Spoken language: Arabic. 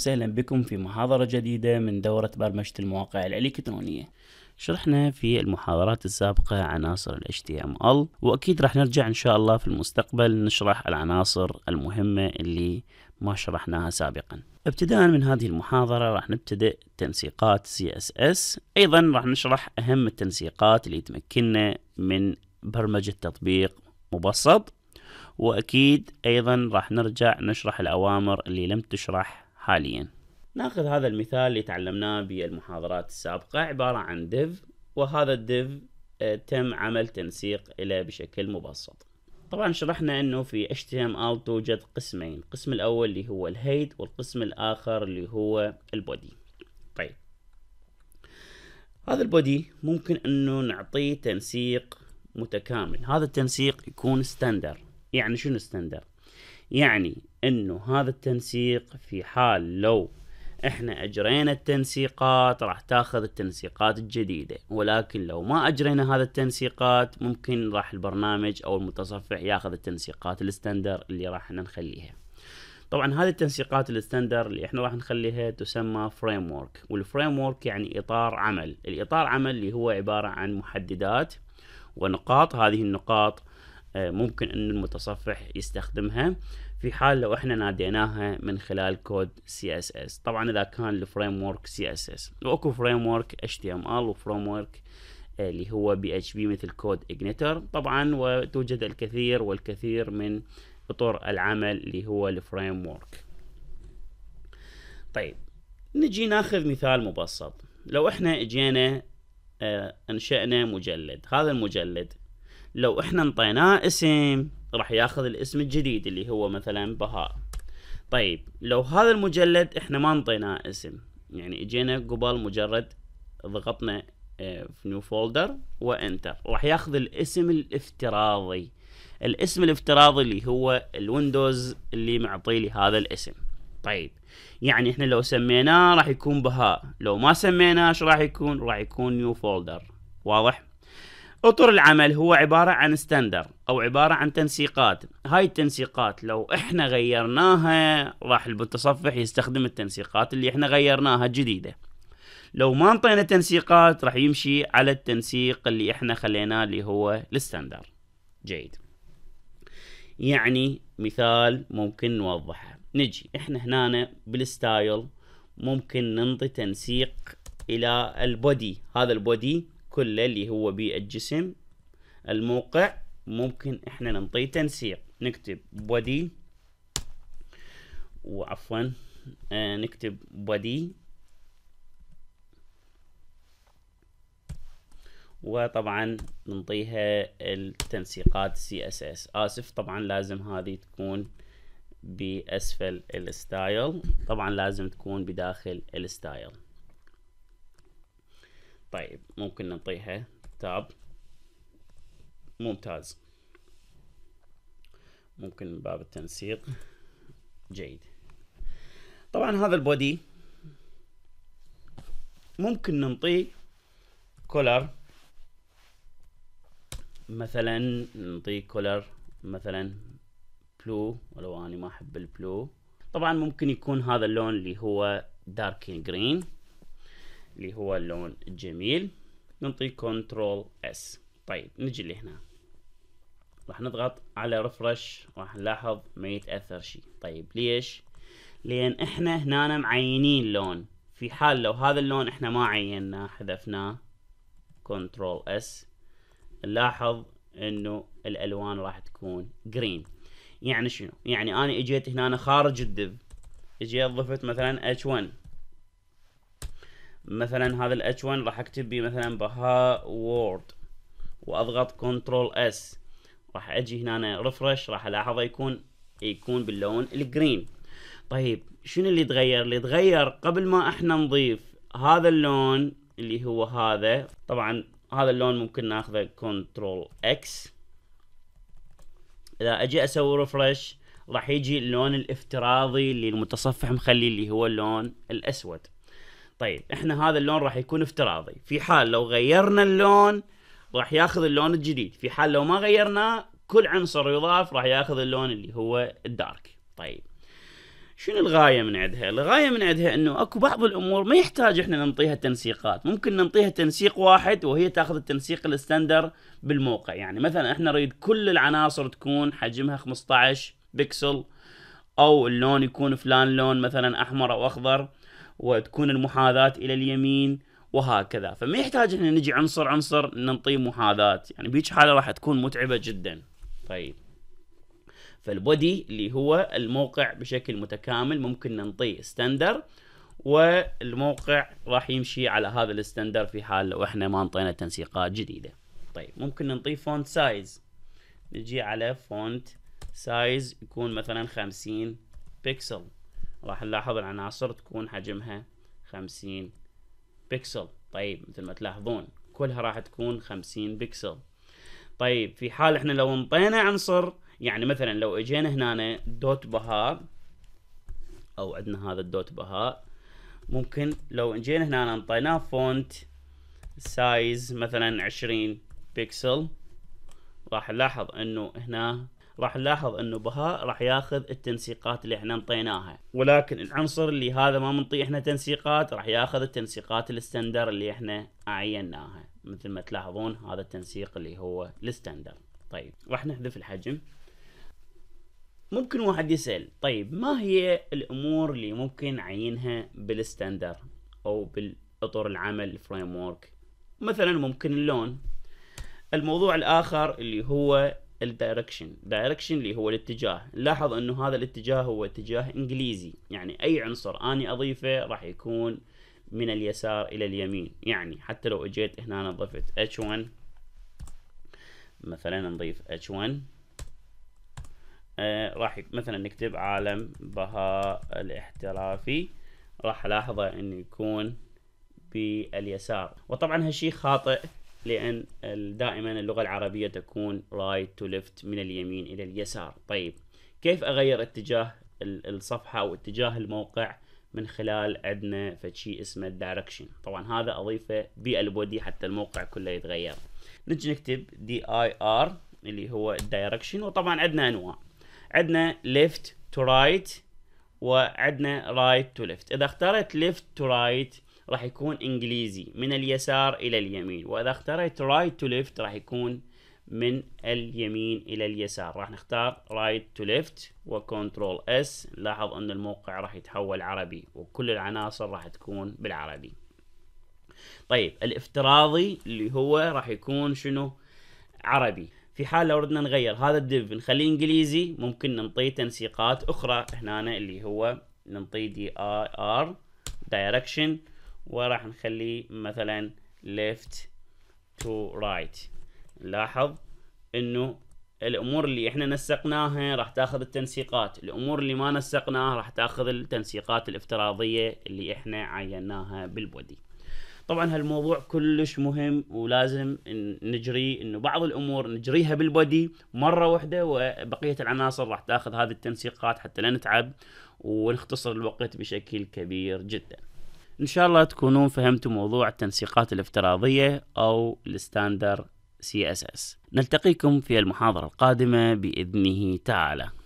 وسهلا بكم في محاضرة جديدة من دورة برمجة المواقع الإلكترونية شرحنا في المحاضرات السابقة عناصر ال HTML وأكيد راح نرجع إن شاء الله في المستقبل نشرح العناصر المهمة اللي ما شرحناها سابقا ابتداء من هذه المحاضرة راح نبتدئ تنسيقات CSS أيضا راح نشرح أهم التنسيقات اللي تمكننا من برمجة تطبيق مبسط وأكيد أيضا راح نرجع نشرح الأوامر اللي لم تشرح حاليا ناخذ هذا المثال اللي تعلمناه بالمحاضرات السابقة عبارة عن div وهذا الديف آه، تم عمل تنسيق له بشكل مبسط طبعا شرحنا انه في HTML توجد قسمين القسم الاول اللي هو الهيد والقسم الاخر اللي هو البودي طيب هذا البودي ممكن انه نعطيه تنسيق متكامل هذا التنسيق يكون ستاندر يعني شنو ستاندر يعني انه هذا التنسيق في حال لو احنا اجرينا التنسيقات راح تاخذ التنسيقات الجديده ولكن لو ما اجرينا هذا التنسيقات ممكن راح البرنامج او المتصفح ياخذ التنسيقات الستاندر اللي راح نخليها طبعا هذه التنسيقات الستاندر اللي احنا راح نخليها تسمى فريم ورك والفريم ورك يعني اطار عمل الاطار عمل اللي هو عباره عن محددات ونقاط هذه النقاط آه، ممكن أن المتصفح يستخدمها في حال لو احنا ناديناها من خلال كود CSS طبعا إذا كان الفريم ورك اس وأكو فريم ورك HTML وفريم ورك آه، اللي هو بي اتش بي مثل كود اجنيتر طبعا وتوجد الكثير والكثير من اطر العمل اللي هو الفريم ورك طيب نجي ناخذ مثال مبسط لو احنا اجينا آه، انشأنا مجلد هذا المجلد لو احنا انطيناه اسم راح ياخذ الاسم الجديد اللي هو مثلا بهاء طيب لو هذا المجلد احنا ما انطيناه اسم يعني اجينا قبل مجرد ضغطنا آه، في نيو فولدر وانتر راح ياخذ الاسم الافتراضي الاسم الافتراضي اللي هو الويندوز اللي معطي لي هذا الاسم طيب يعني احنا لو سميناه راح يكون بهاء لو ما سميناه ايش راح يكون راح يكون نيو فولدر واضح اطر العمل هو عبارة عن ستاندر او عبارة عن تنسيقات هاي التنسيقات لو احنا غيرناها راح المتصفح يستخدم التنسيقات اللي احنا غيرناها جديده لو ما انطينا تنسيقات راح يمشي على التنسيق اللي احنا خليناه اللي هو الستاندر جيد يعني مثال ممكن نوضحه نجي احنا هنا بالستايل ممكن ننطي تنسيق الى البودي هذا البودي كله اللي هو بالجسم الموقع ممكن احنا ننطي تنسيق نكتب بودي وعفوا آه نكتب بودي وطبعا ننطيها التنسيقات سي اس اس اسف طبعا لازم هذه تكون باسفل الستايل طبعا لازم تكون بداخل الستايل طيب ممكن نعطيها تاب ممتاز ممكن من باب التنسيق جيد طبعا هذا البودي ممكن ننطيه كولر مثلا نعطيه كولر مثلا بلو ولو اني ما احب البلو طبعا ممكن يكون هذا اللون اللي هو دارك جرين اللي هو اللون الجميل نعطي كنترول اس طيب نجي لهنا راح نضغط على رفرش راح نلاحظ ما يتاثر شيء طيب ليش لان احنا هنا معينين لون في حال لو هذا اللون احنا ما عيناه حذفناه كنترول اس نلاحظ انه الالوان راح تكون جرين يعني شنو يعني انا اجيت هنا خارج الدب اجيت ضفت مثلا H1 مثلا هذا الاتش 1 راح اكتب بيه مثلا بها وورد واضغط كنترول اس راح اجي هنا ريفرش راح الاحظه يكون يكون باللون الجرين طيب شنو اللي تغير اللي تغير قبل ما احنا نضيف هذا اللون اللي هو هذا طبعا هذا اللون ممكن ناخذه كنترول اكس اذا اجي اسوي ريفرش راح يجي اللون الافتراضي اللي المتصفح مخليه اللي هو اللون الاسود طيب احنا هذا اللون راح يكون افتراضي في حال لو غيرنا اللون راح ياخذ اللون الجديد في حال لو ما غيرناه كل عنصر يضاف راح ياخذ اللون اللي هو الدارك طيب شنو الغاية من عندها؟ الغاية من عندها انه اكو بعض الامور ما يحتاج احنا ننطيها تنسيقات، ممكن ننطيها تنسيق واحد وهي تاخذ التنسيق الستاندر بالموقع، يعني مثلا احنا نريد كل العناصر تكون حجمها 15 بكسل او اللون يكون فلان لون مثلا احمر او اخضر، وتكون المحاذاة إلى اليمين وهكذا فما يحتاج ان نجي عنصر عنصر ننطي محاذاة يعني بيج حالة راح تكون متعبة جدا طيب فالبودي اللي هو الموقع بشكل متكامل ممكن ننطي ستاندر والموقع راح يمشي على هذا الستاندر في حال لو احنا ما انطينا تنسيقات جديدة طيب ممكن ننطي فونت سايز نجي على فونت سايز يكون مثلا 50 بكسل راح نلاحظ العناصر تكون حجمها 50 بكسل طيب مثل ما تلاحظون كلها راح تكون 50 بكسل طيب في حال احنا لو انطينا عنصر يعني مثلا لو اجينا هنا دوت بهاء او عندنا هذا الدوت بهاء ممكن لو اجينا هنا انطيناه فونت سايز مثلا 20 بكسل راح نلاحظ انه هنا راح نلاحظ انه بهاء راح ياخذ التنسيقات اللي احنا انطيناها ولكن العنصر اللي هذا ما منطي احنا تنسيقات راح ياخذ التنسيقات الستاندر اللي احنا عيناها مثل ما تلاحظون هذا التنسيق اللي هو الستاندر طيب راح نحذف الحجم ممكن واحد يسأل طيب ما هي الامور اللي ممكن عينها بالستاندر او بالاطر العمل الفريم مثلا ممكن اللون الموضوع الاخر اللي هو الدايركشن دايركشن اللي هو الاتجاه لاحظ انه هذا الاتجاه هو اتجاه انجليزي يعني اي عنصر اني اضيفه راح يكون من اليسار الى اليمين يعني حتى لو اجيت هنا نضفت h1 مثلا نضيف h1 آه، راح مثلا نكتب عالم بهاء الاحترافي راح الاحظه انه يكون باليسار وطبعا هالشيء خاطئ لأن دائما اللغة العربية تكون رايت تو ليفت من اليمين إلى اليسار طيب كيف أغير اتجاه الصفحة أو اتجاه الموقع من خلال عندنا فشي اسمه الدايركشن طبعا هذا أضيفه بالبودي حتى الموقع كله يتغير نجي نكتب دي اي ار اللي هو الدايركشن وطبعا عندنا انواع عندنا ليفت تو رايت وعندنا رايت تو ليفت اذا اخترت ليفت تو رايت راح يكون انجليزي من اليسار الى اليمين واذا اخترت رايت تو ليفت راح يكون من اليمين الى اليسار راح نختار رايت تو ليفت وكنترول اس نلاحظ ان الموقع راح يتحول عربي وكل العناصر راح تكون بالعربي طيب الافتراضي اللي هو راح يكون شنو عربي في حال لو ردنا نغير هذا الديف نخليه انجليزي ممكن نعطيه تنسيقات اخرى هنا اللي هو نعطيه دي اي ار دايركشن وراح نخليه مثلا left to right نلاحظ انه الامور اللي احنا نسقناها راح تاخذ التنسيقات الامور اللي ما نسقناها راح تاخذ التنسيقات الافتراضيه اللي احنا عيناها بالبودي طبعا هالموضوع كلش مهم ولازم نجري انه بعض الامور نجريها بالبودي مره واحده وبقيه العناصر راح تاخذ هذه التنسيقات حتى لا نتعب ونختصر الوقت بشكل كبير جدا ان شاء الله تكونون فهمتوا موضوع التنسيقات الافتراضية او الستاندر سي اس اس نلتقيكم في المحاضرة القادمة بإذنه تعالى